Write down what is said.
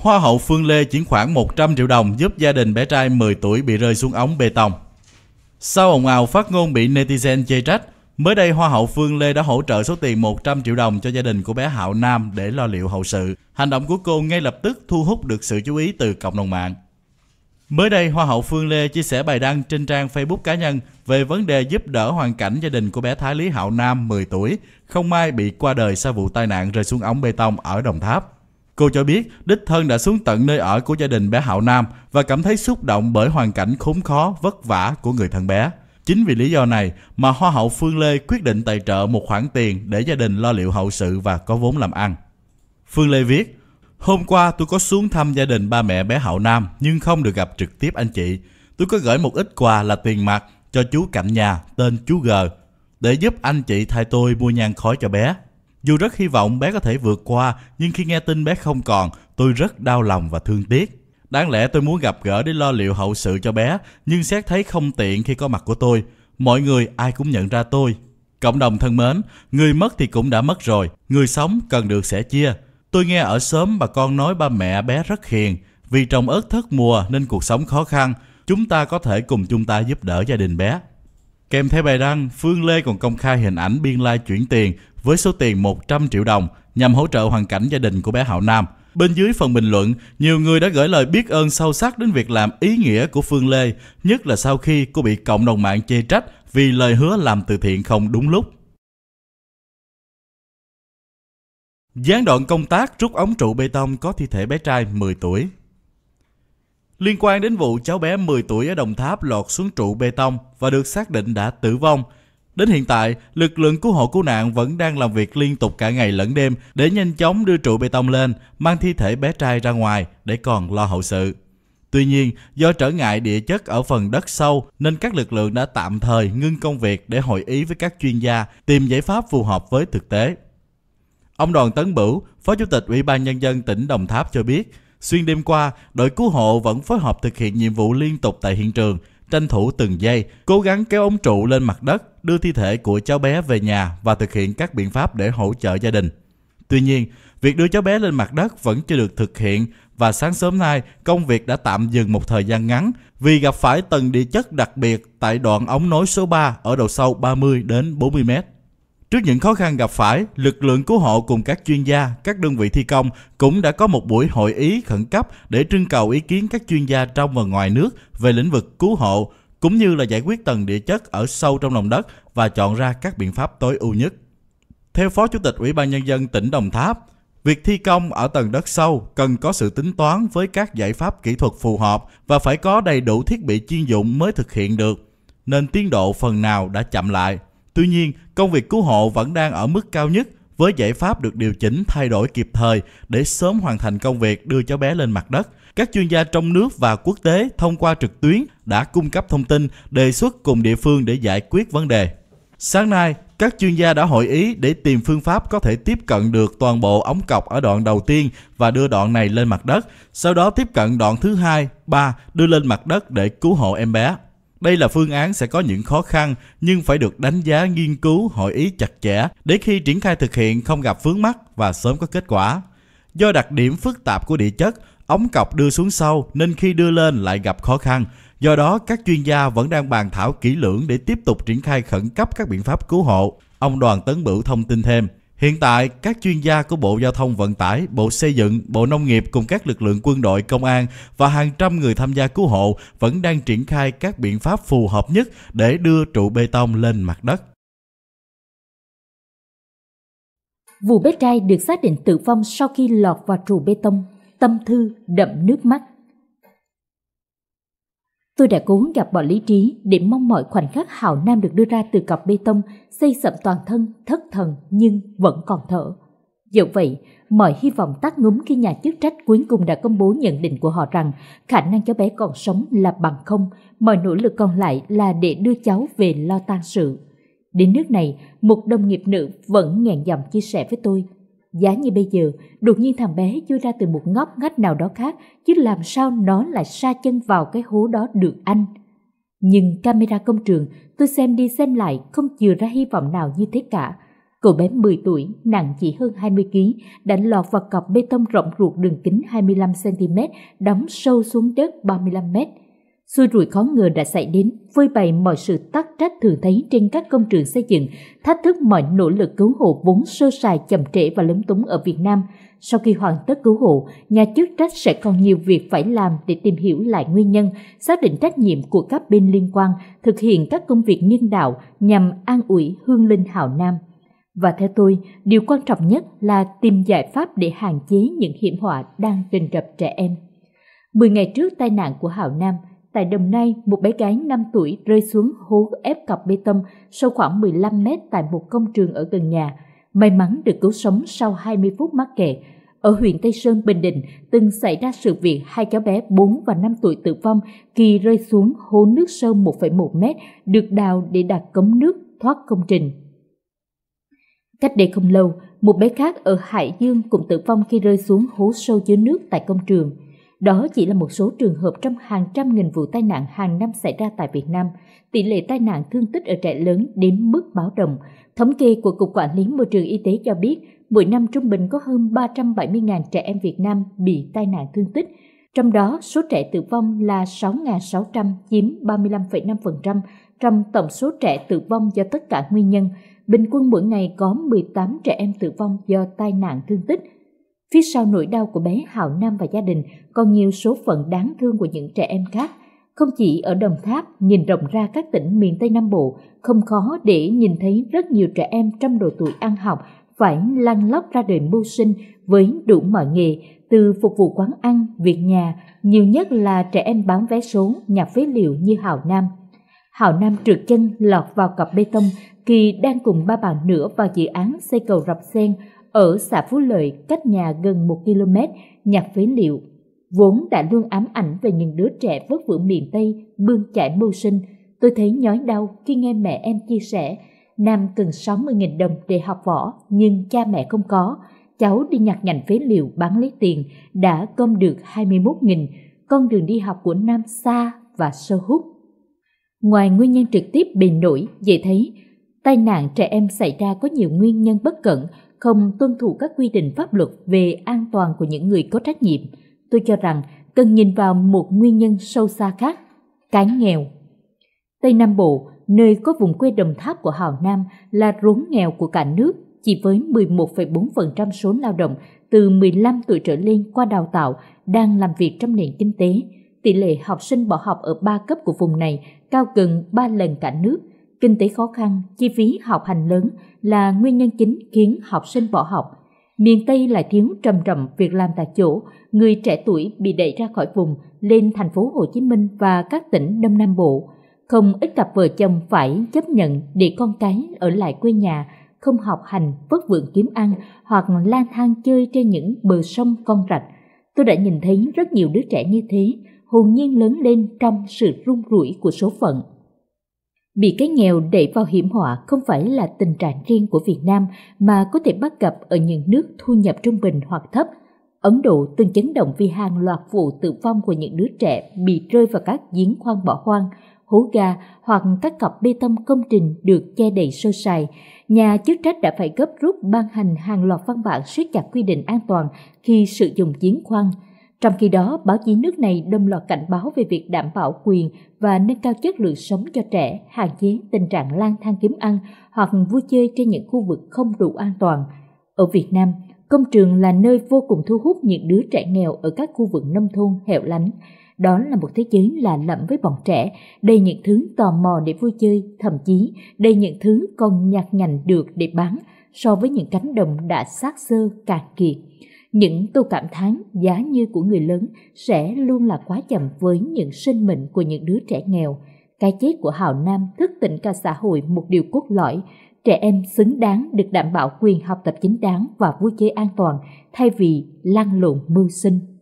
Hoa hậu Phương Lê chuyển khoảng 100 triệu đồng giúp gia đình bé trai 10 tuổi bị rơi xuống ống bê tông. Sau ồn ào phát ngôn bị netizen chê trách, mới đây Hoa hậu Phương Lê đã hỗ trợ số tiền 100 triệu đồng cho gia đình của bé Hạo Nam để lo liệu hậu sự. Hành động của cô ngay lập tức thu hút được sự chú ý từ cộng đồng mạng. Mới đây, Hoa hậu Phương Lê chia sẻ bài đăng trên trang Facebook cá nhân về vấn đề giúp đỡ hoàn cảnh gia đình của bé Thái Lý Hạo Nam 10 tuổi, không may bị qua đời sau vụ tai nạn rơi xuống ống bê tông ở Đồng Tháp. Cô cho biết đích thân đã xuống tận nơi ở của gia đình bé Hạo Nam và cảm thấy xúc động bởi hoàn cảnh khốn khó, vất vả của người thân bé. Chính vì lý do này mà Hoa hậu Phương Lê quyết định tài trợ một khoản tiền để gia đình lo liệu hậu sự và có vốn làm ăn. Phương Lê viết, Hôm qua tôi có xuống thăm gia đình ba mẹ bé Hậu Nam nhưng không được gặp trực tiếp anh chị. Tôi có gửi một ít quà là tiền mặt cho chú cạnh nhà tên chú G để giúp anh chị thay tôi mua nhang khói cho bé. Dù rất hy vọng bé có thể vượt qua, nhưng khi nghe tin bé không còn, tôi rất đau lòng và thương tiếc. Đáng lẽ tôi muốn gặp gỡ để lo liệu hậu sự cho bé, nhưng xét thấy không tiện khi có mặt của tôi. Mọi người ai cũng nhận ra tôi. Cộng đồng thân mến, người mất thì cũng đã mất rồi, người sống cần được sẻ chia. Tôi nghe ở sớm bà con nói ba mẹ bé rất hiền, vì trồng ớt thất mùa nên cuộc sống khó khăn, chúng ta có thể cùng chúng ta giúp đỡ gia đình bé. Kèm theo bài đăng, Phương Lê còn công khai hình ảnh biên lai chuyển tiền với số tiền 100 triệu đồng nhằm hỗ trợ hoàn cảnh gia đình của bé Hạo Nam. Bên dưới phần bình luận, nhiều người đã gửi lời biết ơn sâu sắc đến việc làm ý nghĩa của Phương Lê, nhất là sau khi cô bị cộng đồng mạng chê trách vì lời hứa làm từ thiện không đúng lúc. Gián đoạn công tác rút ống trụ bê tông có thi thể bé trai 10 tuổi Liên quan đến vụ cháu bé 10 tuổi ở Đồng Tháp lọt xuống trụ bê tông và được xác định đã tử vong, Đến hiện tại, lực lượng cứu hộ cứu nạn vẫn đang làm việc liên tục cả ngày lẫn đêm để nhanh chóng đưa trụ bê tông lên, mang thi thể bé trai ra ngoài để còn lo hậu sự. Tuy nhiên, do trở ngại địa chất ở phần đất sâu nên các lực lượng đã tạm thời ngưng công việc để hội ý với các chuyên gia tìm giải pháp phù hợp với thực tế. Ông Đoàn Tấn Bửu, Phó Chủ tịch Ủy ban Nhân dân tỉnh Đồng Tháp cho biết, Xuyên đêm qua, đội cứu hộ vẫn phối hợp thực hiện nhiệm vụ liên tục tại hiện trường, tranh thủ từng giây, cố gắng kéo ống trụ lên mặt đất, đưa thi thể của cháu bé về nhà và thực hiện các biện pháp để hỗ trợ gia đình. Tuy nhiên, việc đưa cháu bé lên mặt đất vẫn chưa được thực hiện và sáng sớm nay công việc đã tạm dừng một thời gian ngắn vì gặp phải tầng địa chất đặc biệt tại đoạn ống nối số 3 ở độ sâu 30 đến 40 mét. Trước những khó khăn gặp phải, lực lượng cứu hộ cùng các chuyên gia, các đơn vị thi công cũng đã có một buổi hội ý khẩn cấp để trưng cầu ý kiến các chuyên gia trong và ngoài nước về lĩnh vực cứu hộ, cũng như là giải quyết tầng địa chất ở sâu trong lòng đất và chọn ra các biện pháp tối ưu nhất. Theo Phó Chủ tịch Ủy ban Nhân dân tỉnh Đồng Tháp, Việc thi công ở tầng đất sâu cần có sự tính toán với các giải pháp kỹ thuật phù hợp và phải có đầy đủ thiết bị chuyên dụng mới thực hiện được, nên tiến độ phần nào đã chậm lại. Tuy nhiên, công việc cứu hộ vẫn đang ở mức cao nhất với giải pháp được điều chỉnh thay đổi kịp thời để sớm hoàn thành công việc đưa cháu bé lên mặt đất. Các chuyên gia trong nước và quốc tế thông qua trực tuyến đã cung cấp thông tin, đề xuất cùng địa phương để giải quyết vấn đề. Sáng nay, các chuyên gia đã hội ý để tìm phương pháp có thể tiếp cận được toàn bộ ống cọc ở đoạn đầu tiên và đưa đoạn này lên mặt đất, sau đó tiếp cận đoạn thứ hai, ba đưa lên mặt đất để cứu hộ em bé. Đây là phương án sẽ có những khó khăn nhưng phải được đánh giá nghiên cứu hội ý chặt chẽ để khi triển khai thực hiện không gặp vướng mắc và sớm có kết quả. Do đặc điểm phức tạp của địa chất, ống cọc đưa xuống sâu nên khi đưa lên lại gặp khó khăn. Do đó, các chuyên gia vẫn đang bàn thảo kỹ lưỡng để tiếp tục triển khai khẩn cấp các biện pháp cứu hộ. Ông Đoàn Tấn Bửu thông tin thêm. Hiện tại, các chuyên gia của Bộ Giao thông Vận tải, Bộ Xây dựng, Bộ Nông nghiệp cùng các lực lượng quân đội, công an và hàng trăm người tham gia cứu hộ vẫn đang triển khai các biện pháp phù hợp nhất để đưa trụ bê tông lên mặt đất. Vụ bé trai được xác định tử vong sau khi lọt vào trụ bê tông, tâm thư đậm nước mắt Tôi đã cố gặp bọn lý trí để mong mọi khoảnh khắc hào Nam được đưa ra từ cọc bê tông, xây sậm toàn thân, thất thần nhưng vẫn còn thở. Dẫu vậy, mọi hy vọng tắt ngúm khi nhà chức trách cuối cùng đã công bố nhận định của họ rằng khả năng cháu bé còn sống là bằng không, mọi nỗ lực còn lại là để đưa cháu về lo tang sự. Đến nước này, một đồng nghiệp nữ vẫn ngàn dặm chia sẻ với tôi Giá như bây giờ, đột nhiên thằng bé chui ra từ một ngóc ngách nào đó khác, chứ làm sao nó lại sa chân vào cái hố đó được anh. Nhưng camera công trường, tôi xem đi xem lại không chừa ra hy vọng nào như thế cả. Cậu bé 10 tuổi, nặng chỉ hơn 20kg, đã lọt vào cọc bê tông rộng ruột đường kính 25cm, đóng sâu xuống đất 35 mét. Xui rủi khó ngờ đã xảy đến, phơi bày mọi sự tắc trách thường thấy trên các công trường xây dựng, thách thức mọi nỗ lực cứu hộ vốn sơ sài chậm trễ và lúng túng ở Việt Nam. Sau khi hoàn tất cứu hộ, nhà chức trách sẽ còn nhiều việc phải làm để tìm hiểu lại nguyên nhân, xác định trách nhiệm của các bên liên quan, thực hiện các công việc nhân đạo nhằm an ủi hương linh hào Nam. Và theo tôi, điều quan trọng nhất là tìm giải pháp để hạn chế những hiểm họa đang rình rập trẻ em. 10 ngày trước tai nạn của Hào Nam – Tại Đồng Nai, một bé gái 5 tuổi rơi xuống hố ép cọc bê tông sâu khoảng 15 mét tại một công trường ở gần nhà. May mắn được cứu sống sau 20 phút mắc kẹt. Ở huyện Tây Sơn, Bình Định, từng xảy ra sự việc hai cháu bé 4 và 5 tuổi tử vong khi rơi xuống hố nước sâu 1,1 mét được đào để đặt cống nước thoát công trình. Cách đây không lâu, một bé khác ở Hải Dương cũng tử vong khi rơi xuống hố sâu dưới nước tại công trường – đó chỉ là một số trường hợp trong hàng trăm nghìn vụ tai nạn hàng năm xảy ra tại Việt Nam. Tỷ lệ tai nạn thương tích ở trẻ lớn đến mức báo động. Thống kê của Cục Quản lý Môi trường Y tế cho biết, mỗi năm trung bình có hơn 370.000 trẻ em Việt Nam bị tai nạn thương tích. Trong đó, số trẻ tử vong là 6.600 chiếm 35,5% trong tổng số trẻ tử vong do tất cả nguyên nhân. Bình quân mỗi ngày có 18 trẻ em tử vong do tai nạn thương tích – Phía sau nỗi đau của bé Hạo Nam và gia đình còn nhiều số phận đáng thương của những trẻ em khác. Không chỉ ở Đồng Tháp, nhìn rộng ra các tỉnh miền Tây Nam Bộ, không khó để nhìn thấy rất nhiều trẻ em trong độ tuổi ăn học phải lăn lóc ra đời mưu sinh với đủ mọi nghề, từ phục vụ quán ăn, việc nhà, nhiều nhất là trẻ em bán vé số, nhặt phế liệu như Hào Nam. Hào Nam trượt chân lọt vào cặp bê tông khi đang cùng ba bạn nữa vào dự án xây cầu rập sen ở xã Phú Lợi cách nhà gần 1 km nhặt phế liệu, vốn đã luôn ám ảnh về những đứa trẻ vất vưởng miền Tây bươn chải mưu sinh. Tôi thấy nhói đau khi nghe mẹ em chia sẻ Nam cần 60.000 đồng để học võ nhưng cha mẹ không có. Cháu đi nhặt nhạnh phế liệu bán lấy tiền đã gom được 21.000. Con đường đi học của Nam xa và sâu hút. Ngoài nguyên nhân trực tiếp bền nổi, dễ thấy tai nạn trẻ em xảy ra có nhiều nguyên nhân bất cẩn không tuân thủ các quy định pháp luật về an toàn của những người có trách nhiệm, tôi cho rằng cần nhìn vào một nguyên nhân sâu xa khác, cái nghèo. Tây Nam Bộ, nơi có vùng quê Đồng Tháp của Hào Nam là rốn nghèo của cả nước chỉ với 11,4% số lao động từ 15 tuổi trở lên qua đào tạo đang làm việc trong nền kinh tế. Tỷ lệ học sinh bỏ học ở ba cấp của vùng này cao gần 3 lần cả nước kinh tế khó khăn, chi phí học hành lớn là nguyên nhân chính khiến học sinh bỏ học. Miền Tây lại thiếu trầm trầm việc làm tại chỗ, người trẻ tuổi bị đẩy ra khỏi vùng lên thành phố Hồ Chí Minh và các tỉnh Đông Nam Bộ. Không ít cặp vợ chồng phải chấp nhận để con cái ở lại quê nhà, không học hành, vất vượng kiếm ăn hoặc lang thang chơi trên những bờ sông con rạch. Tôi đã nhìn thấy rất nhiều đứa trẻ như thế, hồn nhiên lớn lên trong sự run rủi của số phận. Bị cái nghèo đẩy vào hiểm họa không phải là tình trạng riêng của Việt Nam mà có thể bắt gặp ở những nước thu nhập trung bình hoặc thấp. Ấn Độ từng chấn động vì hàng loạt vụ tử vong của những đứa trẻ bị rơi vào các giếng khoan bỏ hoang, hố ga hoặc các cọc bê tông công trình được che đầy sơ sài. Nhà chức trách đã phải gấp rút ban hành hàng loạt văn bản siết chặt quy định an toàn khi sử dụng giếng khoan. Trong khi đó, báo chí nước này đâm loạt cảnh báo về việc đảm bảo quyền và nâng cao chất lượng sống cho trẻ, hạn chế tình trạng lang thang kiếm ăn hoặc vui chơi trên những khu vực không đủ an toàn. Ở Việt Nam, công trường là nơi vô cùng thu hút những đứa trẻ nghèo ở các khu vực nông thôn hẻo lánh. Đó là một thế giới lạ lẫm với bọn trẻ, đầy những thứ tò mò để vui chơi, thậm chí đầy những thứ còn nhạt nhạnh được để bán so với những cánh đồng đã sát xơ cạn kiệt những câu cảm thán giá như của người lớn sẽ luôn là quá chậm với những sinh mệnh của những đứa trẻ nghèo. Cái chết của Hào Nam thức tỉnh cả xã hội một điều cốt lõi, trẻ em xứng đáng được đảm bảo quyền học tập chính đáng và vui chơi an toàn thay vì lăn lộn mưu sinh.